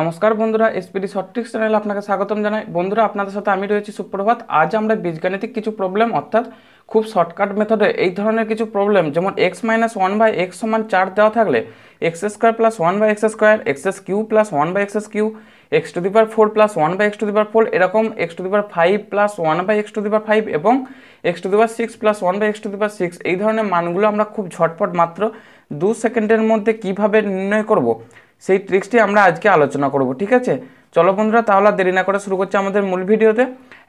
নমস্কার বন্ধুরা এসপিডি শর্টট্রিক্স চ্যানেলে আপনাকে স্বাগতম জানাই বন্ধুরা আপনাদের সাথে আমি রয়েছি সুপ্রভাত আজ আমরা বীজগাণিতিক কিছু প্রবলেম অর্থাৎ খুব শর্টকাট মেথডে এই ধরনের কিছু প্রবলেম যেমন x minus one by x সমান চার দেওয়া থাকলে x square plus one by x square s cube plus one by x's cube x to the four plus one by x to the power four এরকম x to the power five plus one by x to the five এবং x to the six plus one by x to the six এই ধরনের মানগুলো আমরা খুব ঝটপট মাত্র দু সেকেন্ডের মধ্যে কিভাবে নির্ণয় করব সেই ট্রিক্সটি আমরা আজকে আলোচনা করব ঠিক আছে চলো বন্ধুরা তাহলে দেরি না করে শুরু করছি আমাদের মূল ভিডিওতে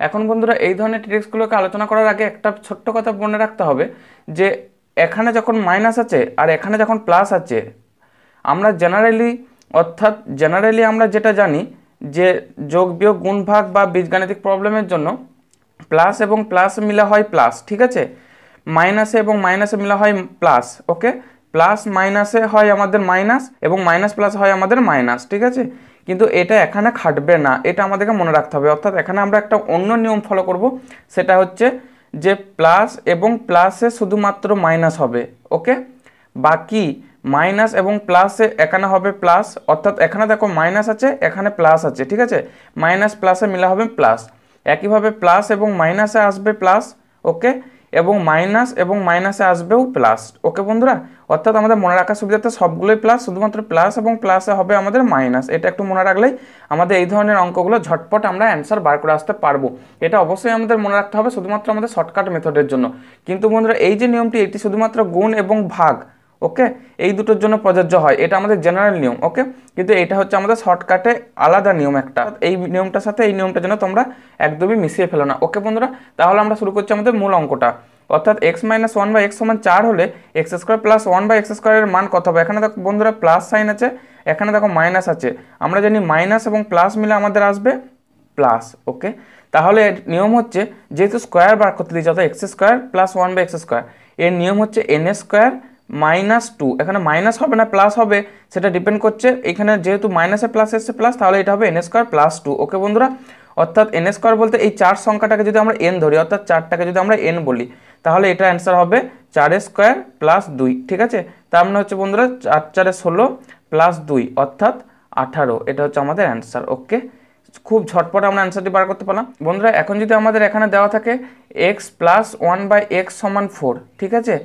এখন বন্ধুরা এই ধরনের ট্রিক্সগুলোকে আলোচনা করার আগে একটা ছোট্ট কথা মনে রাখতে হবে যে এখানে যখন মাইনাস আছে আর এখানে যখন প্লাস আছে আমরা জেনারেলি অর্থাৎ জেনারেলি আমরা যেটা জানি যে যোগ বিয়োগ গুণ ভাগ বা বীজগাণিতিক প্রবলেমের জন্য প্লাস এবং প্লাস মিলা হয় প্লাস ঠিক আছে মাইনাসে এবং মাইনাসে মিলা হয় প্লাস ওকে প্লাস মাইনাসে হয় আমাদের মাইনাস এবং মাইনাস প্লাস হয় আমাদের মাইনাস ঠিক আছে কিন্তু এটা এখানে খাটবে না এটা আমাদেরকে মনে রাখতে হবে অর্থাৎ এখানে আমরা একটা অন্য নিয়ম ফলো করব সেটা হচ্ছে যে প্লাস এবং প্লাসে শুধুমাত্র মাইনাস হবে ওকে বাকি মাইনাস এবং প্লাসে এখানে হবে প্লাস অর্থাৎ এখানে দেখো মাইনাস আছে এখানে প্লাস আছে ঠিক আছে মাইনাস প্লাসে মিলা হবে প্লাস একইভাবে প্লাস এবং মাইনাসে আসবে প্লাস ওকে এবং মাইনাস এবং মাইনাসে আসবেও প্লাস ওকে বন্ধুরা অর্থাৎ আমাদের মনে রাখার সুবিধাতে সবগুলোই প্লাস শুধুমাত্র প্লাস এবং প্লাসে হবে আমাদের মাইনাস এটা একটু মনে রাখলেই আমাদের এই ধরনের অঙ্কগুলো ঝটপট আমরা অ্যান্সার বার করে আসতে পারবো এটা অবশ্যই আমাদের মনে রাখতে হবে শুধুমাত্র আমাদের শর্টকাট মেথডের জন্য কিন্তু বন্ধুরা এই যে নিয়মটি এটি শুধুমাত্র গুণ এবং ভাগ ওকে এই দুটোর জন্য প্রযোজ্য হয় এটা আমাদের জেনারেল নিয়ম ওকে কিন্তু এটা হচ্ছে আমাদের শর্টকাটে আলাদা নিয়ম একটা এই নিয়মটার সাথে এই নিয়মটা যেন তোমরা একদমই মিশিয়ে ফেলো না ওকে বন্ধুরা তাহলে আমরা শুরু করছি আমাদের মূল অঙ্কটা অর্থাৎ x minus one by x সমান চার হলে x square plus one by x স্কোয়ারের মান কত হবে এখানে দেখো বন্ধুরা প্লাস সাইন আছে এখানে দেখো মাইনাস আছে আমরা জানি মাইনাস এবং প্লাস মিলে আমাদের আসবে প্লাস ওকে তাহলে নিয়ম হচ্ছে যেহেতু স্কোয়ার বার করতে দিচ্ছে অর্থাৎ x square plus one by x square এর নিয়ম হচ্ছে এন স্কোয়ার মাইনাস টু এখানে মাইনাস হবে না প্লাস হবে সেটা ডিপেন্ড করছে এখানে যেহেতু মাইনাসে প্লাস এসছে প্লাস তাহলে এটা হবে n square plus two okay বন্ধুরা অর্থাৎ এন স্কোয়ার বলতে এই চার সংখ্যাটাকে যদি আমরা এন ধরি অর্থাৎ চারটাকে যদি আমরা এন বলি তাহলে এটা অ্যান্সার হবে চারের স্কোয়ার প্লাস দুই ঠিক আছে তার মানে হচ্ছে বন্ধুরা চার চারে ষোলো প্লাস দুই অর্থাৎ আঠারো এটা হচ্ছে আমাদের অ্যান্সার ওকে খুব ঝটপট আমরা অ্যান্সারটি বার করতে পারলাম বন্ধুরা এখন যদি আমাদের এখানে দেওয়া থাকে x plus one by x সমান ফোর ঠিক আছে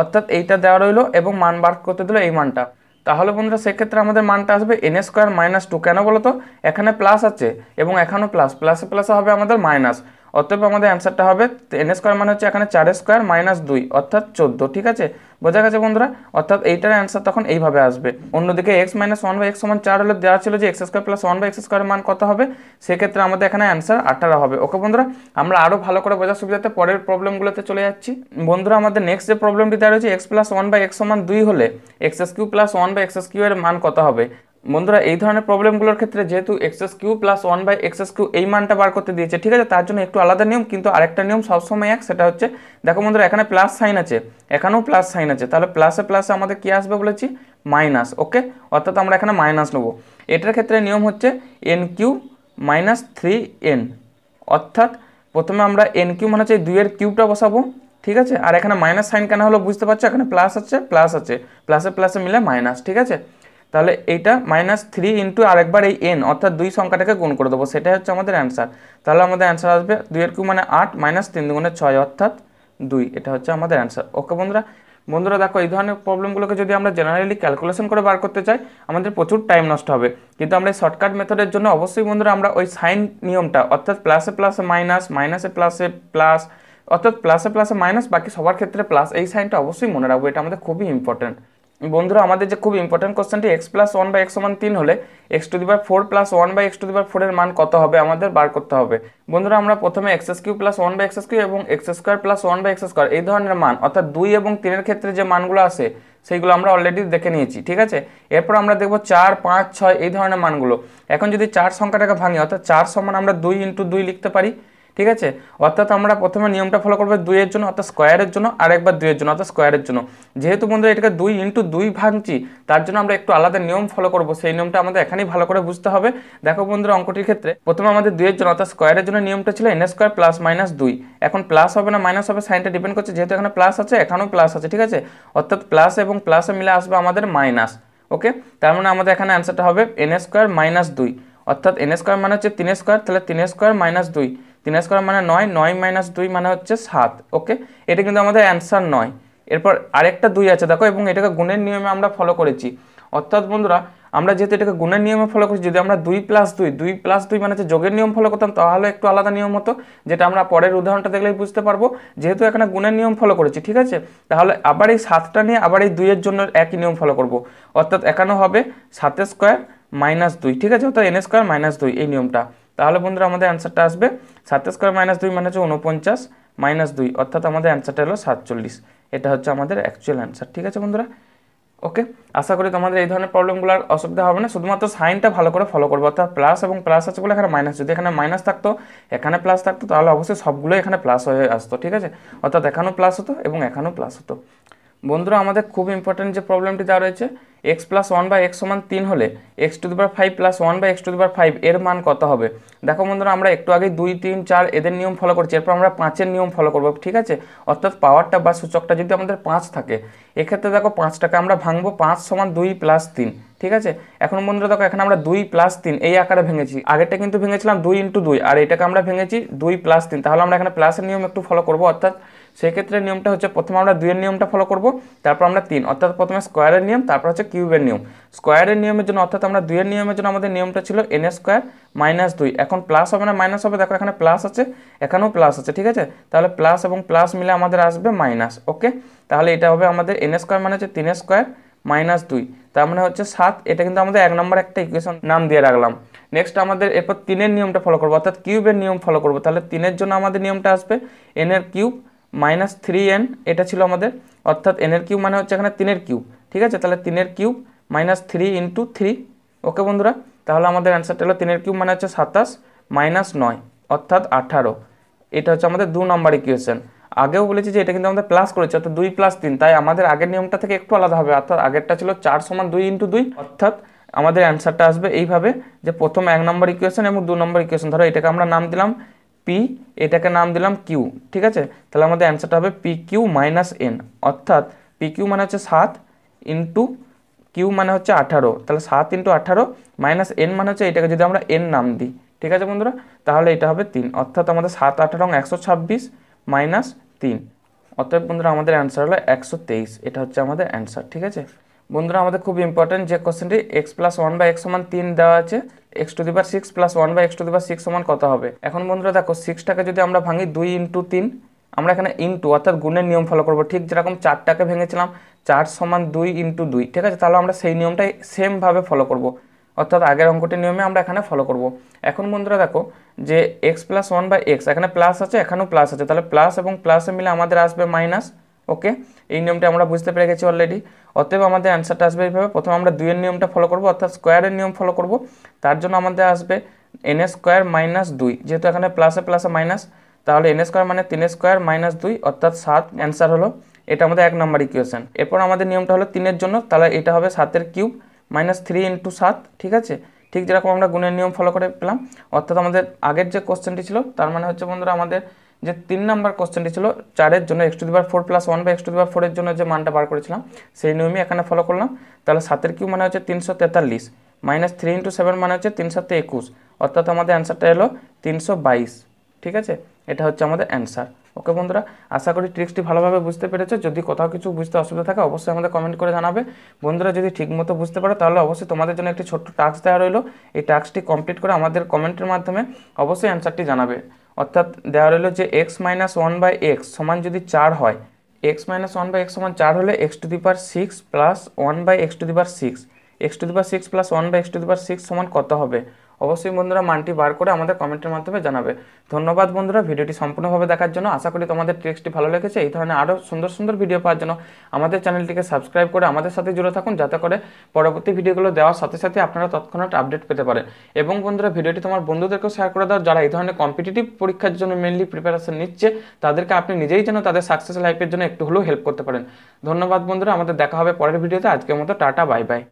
অর্থাৎ এইটা দেওয়া রইলো এবং মান বার করতে দিল এই মানটা তাহলে বন্ধুরা সেক্ষেত্রে আমাদের মানটা আসবে এন স্কোয়ার মাইনাস টু কেন বলো তো এখানে প্লাস আছে এবং এখানেও প্লাস প্লাসে প্লাসে হবে আমাদের মাইনাস অতএব আমাদের অ্যান্সারটা হবে এন স্কোয়ার মানে হচ্ছে এখানে চার স্কোয়ার মাইনাস দুই অর্থাৎ চোদ্দো ঠিক আছে বোঝা গেছে বন্ধুরা অর্থাৎ এইটার অ্যান্সার তখন এইভাবে আসবে অন্যদিকে x minus one by x সমান চার হলে দেওয়া ছিল যে x square plus one by x square মান কত হবে সেক্ষেত্রে আমাদের এখানে অ্যান্সার আঠারো হবে ওকে বন্ধুরা আমরা আরও ভালো করে বোঝার সুবিধাতে পরের প্রবলেমগুলোতে চলে যাচ্ছি বন্ধুরা আমাদের নেক্সট যে প্রবলেমটি দেওয়া রয়েছে x plus one by x সমান দুই হলে x square plus one by x square এর মান কত হবে বন্ধুরা এই ধরনের প্রবলেমগুলোর ক্ষেত্রে যেহেতু x's cube plus one by x's cube এই মানটা বার করতে দিয়েছে ঠিক আছে তার জন্য একটু আলাদা নিয়ম কিন্তু আরেকটা নিয়ম সবসময় এক সেটা হচ্ছে দেখো বন্ধুরা এখানে প্লাস সাইন আছে এখানেও প্লাস সাইন আছে তাহলে প্লাসে প্লাসে আমাদের কী আসবে বলেছি মাইনাস ওকে অর্থাৎ আমরা এখানে মাইনাস নেবো এটার ক্ষেত্রে নিয়ম হচ্ছে n cube minus three n অর্থাৎ প্রথমে আমরা এন কিউ মানে হচ্ছে দুইয়ের কিউবটা বসাবো ঠিক আছে আর এখানে মাইনাস সাইন কেন হলো বুঝতে পারছো এখানে প্লাস আছে প্লাস আছে প্লাসে প্লাসে মিলে মাইনাস ঠিক আছে তাহলে এইটা মাইনাস থ্রি ইন্টু আরেকবার এই এন অর্থাৎ দুই সংখ্যাটাকে গুণ করে দেবো সেটাই হচ্ছে আমাদের অ্যান্সার তাহলে আমাদের অ্যান্সার আসবে দুইয়ের কু মানে আট মাইনাস তিন দুগুণে ছয় অর্থাৎ দুই এটা হচ্ছে আমাদের অ্যান্সার ওকে বন্ধুরা বন্ধুরা দেখো এই ধরনের প্রবলেমগুলোকে যদি আমরা জেনারেলি ক্যালকুলেশন করে বার করতে চাই আমাদের প্রচুর টাইম নষ্ট হবে কিন্তু আমরা এই শর্টকাট মেথডের জন্য অবশ্যই বন্ধুরা আমরা ওই সাইন নিয়মটা অর্থাৎ প্লাসে প্লাসে মাইনাস মাইনাসে প্লাসে প্লাস অর্থাৎ প্লাসে প্লাসে মাইনাস বাকি সবার ক্ষেত্রে প্লাস এই সাইনটা অবশ্যই মনে রাখবো এটা আমাদের খুবই ইম্পর্ট্যান্ট বন্ধুরা আমাদের যে খুব ইম্পর্টেন্ট কোশ্চেনটি x plus one by x সমান তিন হলে x to the power four plus one by x to the power ফোরের মান কত হবে আমাদের বার করতে হবে বন্ধুরা আমরা প্রথমে x cube plus one by x cube এবং x square plus one by x square এই ধরনের মান অর্থাৎ দুই এবং তিনের ক্ষেত্রে যে মানগুলো আসে সেইগুলো আমরা অলরেডি দেখে নিয়েছি ঠিক আছে এরপর আমরা দেখব চার পাঁচ ছয় এই ধরনের মানগুলো এখন যদি চার সংখ্যাটাকে ভাঙি অর্থাৎ চার সমান আমরা দুই ইন্টু দুই লিখতে পারি ঠিক আছে অর্থাৎ আমরা প্রথমে নিয়মটা ফলো করবো দুইয়ের জন্য অর্থাৎ স্কোয়ারের জন্য আর একবার দুইয়ের জন্য অর্থাৎ স্কোয়ারের জন্য যেহেতু বন্ধুরা এটাকে দুই ইন্টু দুই ভাঙছি তার জন্য আমরা একটু আলাদা নিয়ম ফলো করবো সেই নিয়মটা আমাদের এখানেই ভালো করে বুঝতে হবে দেখো বন্ধুরা অঙ্কটির ক্ষেত্রে প্রথমে আমাদের দুইয়ের জন্য অর্থাৎ স্কোয়ারের জন্য নিয়মটা ছিল এন স্কোয়ার প্লাস মাইনাস দুই এখন প্লাস হবে না মাইনাস হবে সাইনটা ডিপেন্ড করছে যেহেতু এখানে প্লাস আছে এখানেও প্লাস আছে ঠিক আছে অর্থাৎ প্লাস এবং প্লাসে মিলে আসবে আমাদের মাইনাস ওকে তার মানে আমাদের এখানে অ্যান্সারটা হবে এন স্কোয়ার মাইনাস দুই অর্থাৎ এন স্কোয়ার মানে হচ্ছে তিন স্কোয়ার তাহলে তিন স্কোয়ার মাইনাস দুই তিন স্কোয়ার মানে নয় নয় মাইনাস দুই মানে হচ্ছে সাত ওকে এটা কিন্তু আমাদের অ্যান্সার নয় এরপর আরেকটা দুই আছে দেখো এবং এটাকে গুণের নিয়মে আমরা ফলো করেছি অর্থাৎ বন্ধুরা আমরা যেহেতু এটাকে গুণের নিয়মে ফলো করছি যদি আমরা দুই প্লাস দুই দুই প্লাস দুই মানে হচ্ছে যোগের নিয়ম ফলো করতাম তাহলে একটু আলাদা নিয়ম হতো যেটা আমরা পরের উদাহরণটা দেখলেই বুঝতে পারবো যেহেতু এখানে গুণের নিয়ম ফলো করেছি ঠিক আছে তাহলে আবার এই সাতটা নিয়ে আবার এই দুইয়ের জন্য একই নিয়ম ফলো করব অর্থাৎ এখানে হবে সাতের স্কোয়ার মাইনাস দুই ঠিক আছে অর্থাৎ এন স্কোয়ার মাইনাস দুই এই নিয়মটা তাহলে বন্ধুরা আমাদের অ্যান্সারটা আসবে সাতাশ স্কোয়ার মাইনাস দুই মানে হচ্ছে উনপঞ্চাশ মাইনাস দুই অর্থাৎ আমাদের অ্যান্সারটা হলো সাতচল্লিশ এটা হচ্ছে আমাদের অ্যাকচুয়াল অ্যান্সার ঠিক আছে বন্ধুরা ওকে আশা করি তোমাদের এই ধরনের প্রবলেমগুলো আর অসুবিধা হবে না শুধুমাত্র সাইনটা ভালো করে ফলো করবো অর্থাৎ প্লাস এবং প্লাস আছে বলে এখানে মাইনাস যদি এখানে মাইনাস থাকতো এখানে প্লাস থাকতো তাহলে অবশ্যই সবগুলো এখানে প্লাস হয়ে আসতো ঠিক আছে অর্থাৎ এখানেও প্লাস হতো এবং এখানেও প্লাস হতো বন্ধুরা আমাদের খুব ইম্পর্ট্যান্ট যে প্রবলেমটি দেওয়া রয়েছে x plus one by x সমান তিন হলে x to the five plus one by x to the five এর মান কত হবে দেখো বন্ধুরা আমরা একটু আগে দুই তিন চার এদের নিয়ম ফলো করছি এরপর আমরা পাঁচের নিয়ম ফলো করবো ঠিক আছে অর্থাৎ পাওয়ারটা বা সূচকটা যদি আমাদের পাঁচ থাকে এক্ষেত্রে দেখো পাঁচটাকে আমরা ভাঙবো পাঁচ সমান দুই প্লাস তিন ঠিক আছে এখন বন্ধুরা দেখো এখানে আমরা দুই প্লাস তিন এই আকারে ভেঙেছি আগেরটা কিন্তু ভেঙেছিলাম দুই ইন্টু দুই আর এটাকে আমরা ভেঙেছি দুই প্লাস তিন তাহলে আমরা এখানে প্লাসের নিয়ম একটু ফলো করবো অর্থাৎ সেক্ষেত্রে নিয়মটা হচ্ছে প্রথমে আমরা দুইয়ের নিয়মটা ফলো করব তারপর আমরা তিন অর্থাৎ প্রথমে স্কোয়ারের নিয়ম তারপর হচ্ছে কিউবের নিয়ম স্কোয়ারের নিয়মের জন্য অর্থাৎ আমরা দুইয়ের নিয়মের জন্য আমাদের নিয়মটা ছিল এন স্কোয়ার মাইনাস দুই এখন প্লাস হবে না মাইনাস হবে দেখো এখানে প্লাস আছে এখানেও প্লাস আছে ঠিক আছে তাহলে প্লাস এবং প্লাস মিলে আমাদের আসবে মাইনাস ওকে তাহলে এটা হবে আমাদের এন স্কোয়ার মানে হচ্ছে তিন স্কোয়ার মাইনাস দুই তার মানে হচ্ছে সাত এটা কিন্তু আমাদের এক নম্বর একটা ইকুয়েশন নাম দিয়ে রাখলাম নেক্সট আমাদের এরপর তিনের নিয়মটা ফলো করবো অর্থাৎ কিউবের নিয়ম ফলো করবো তাহলে তিনের জন্য আমাদের নিয়মটা আসবে এনের কিউব মাইনাস থ্রি এন এটা ছিল আমাদের অর্থাৎ এনের কিউব মানে হচ্ছে এখানে তিনের কিউব ঠিক আছে তাহলে তিনের cube minus three into three okay বন্ধুরা তাহলে আমাদের অ্যান্সারটা হলো তিনের কিউব মানে হচ্ছে সাতাশ মাইনাস নয় অর্থাৎ আঠারো এটা হচ্ছে আমাদের দু নম্বর ইকুয়েশন আগেও বলেছি যে এটা কিন্তু আমাদের প্লাস করেছে অর্থাৎ দুই প্লাস তিন তাই আমাদের আগের নিয়মটা থেকে একটু আলাদা হবে অর্থাৎ আগেরটা ছিল চার সমান দুই ইন্টু দুই অর্থাৎ আমাদের অ্যান্সারটা আসবে এইভাবে যে প্রথম এক নম্বর ইকুয়েশন এবং দু নম্বর ইকুয়েশন ধরো এটাকে আমরা নাম দিলাম পি এটাকে নাম দিলাম কিউ ঠিক আছে তাহলে আমাদের অ্যান্সারটা হবে পি কিউ মাইনাস এন অর্থাৎ পি কিউ মানে হচ্ছে সাত ইন্টু কিউ মানে হচ্ছে আঠারো তাহলে সাত ইন্টু আঠারো মাইনাস এন মানে হচ্ছে এটাকে যদি আমরা এন নাম দিই ঠিক আছে বন্ধুরা তাহলে এটা হবে তিন অর্থাৎ আমাদের সাত আঠারো একশো ছাব্বিশ মাইনাস তিন অতএব বন্ধুরা আমাদের অ্যান্সার হলো একশো তেইশ এটা হচ্ছে আমাদের অ্যান্সার ঠিক আছে বন্ধুরা আমাদের খুব ইম্পর্টেন্ট যে কোশ্চেনটি x plus one by x সমান তিন দেওয়া আছে x to the power six plus one by x to the power six সমান কত হবে এখন বন্ধুরা দেখো সিক্সটাকে যদি আমরা ভাঙি দুই ইন্টু তিন আমরা এখানে ইন্টু অর্থাৎ গুণের নিয়ম ফলো করবো ঠিক যেরকম চারটাকে ভেঙেছিলাম চার সমান দুই ইন্টু দুই ঠিক আছে তাহলে আমরা সেই নিয়মটাই সেমভাবে ফলো করব অর্থাৎ আগের অঙ্কটির নিয়মে আমরা এখানে ফলো করব এখন বন্ধুরা দেখো যে x plus one by x এখানে প্লাস আছে এখানেও প্লাস আছে তাহলে প্লাস এবং প্লাসে মিলে আমাদের আসবে মাইনাস ওকে এই নিয়মটা আমরা বুঝতে পেরে গেছি অলরেডি অতএব আমাদের অ্যান্সারটা আসবে এইভাবে প্রথমে আমরা দুইয়ের নিয়মটা ফলো করব অর্থাৎ স্কোয়ারের নিয়ম ফলো করব তার জন্য আমাদের আসবে এন স্কোয়ার মাইনাস দুই যেহেতু এখানে প্লাসে প্লাসে মাইনাস তাহলে এন স্কোয়ার মানে তিন স্কোয়ার মাইনাস দুই অর্থাৎ সাত অ্যান্সার হলো এটা আমাদের এক নম্বর ইকুয়েশন এরপর আমাদের নিয়মটা হলো তিনের জন্য তাহলে এটা হবে সাতের কিউব মাইনাস থ্রি ইন্টু সাত ঠিক আছে ঠিক যেরকম আমরা গুণের নিয়ম ফলো করে পেলাম অর্থাৎ আমাদের আগের যে কোশ্চেনটি ছিল তার মানে হচ্ছে বন্ধুরা আমাদের যে তিন নাম্বার কোশ্চেনটি ছিল চারের জন্য x to the power four plus one by x to the power ফোরের জন্য যে মানটা বার করেছিলাম সেই নিয়মই এখানে ফলো করলাম তাহলে সাতের কিউ মানে হচ্ছে তিনশো তেতাল্লিশ মাইনাস থ্রি ইন্টু সেভেন মানে হচ্ছে তিন সাথে একুশ অর্থাৎ আমাদের অ্যান্সারটা এলো তিনশো বাইশ ঠিক আছে এটা হচ্ছে আমাদের অ্যান্সার ওকে বন্ধুরা আশা করি ট্রিক্সটি ভালোভাবে বুঝতে পেরেছো যদি কোথাও কিছু বুঝতে অসুবিধা থাকে অবশ্যই আমাদের কমেন্ট করে জানাবে বন্ধুরা যদি ঠিকমতো বুঝতে পারো তাহলে অবশ্যই তোমাদের জন্য একটি ছোট্ট টাস্ক দেওয়া রইলো এই টাস্কটি কমপ্লিট করে আমাদের কমেন্টের মাধ্যমে অবশ্যই অ্যান্সারটি জানাবে অর্থাৎ দেওয়া রইল যে x minus one by x সমান যদি চার হয় x minus one by x সমান চার হলে x to the power six plus one by x to the power six x to the power six plus one by x to the power six সমান কত হবে অবশ্যই বন্ধুরা মানটি বার করে আমাদের কমেন্টের মাধ্যমে জানাবে ধন্যবাদ বন্ধুরা ভিডিওটি সম্পূর্ণভাবে দেখার জন্য আশা করি তোমাদের টেক্সটি ভালো লেগেছে এই ধরনের আরও সুন্দর সুন্দর ভিডিও পাওয়ার জন্য আমাদের চ্যানেলটিকে সাবস্ক্রাইব করে আমাদের সাথে জুড়ে থাকুন যাতে করে পরবর্তী ভিডিওগুলো দেওয়ার সাথে সাথে আপনারা তৎক্ষণাৎ আপডেট পেতে পারেন এবং বন্ধুরা ভিডিওটি তোমার বন্ধুদেরকেও শেয়ার করে দাও যারা এই ধরনের কম্পিটিটিভ পরীক্ষার জন্য মেনলি প্রিপারেশন নিচ্ছে তাদেরকে আপনি নিজেই যেন তাদের সাকসেস লাইফের জন্য একটু হলেও হেল্প করতে পারেন ধন্যবাদ বন্ধুরা আমাদের দেখা হবে পরের ভিডিওতে আজকের মতো টাটা বাই বাই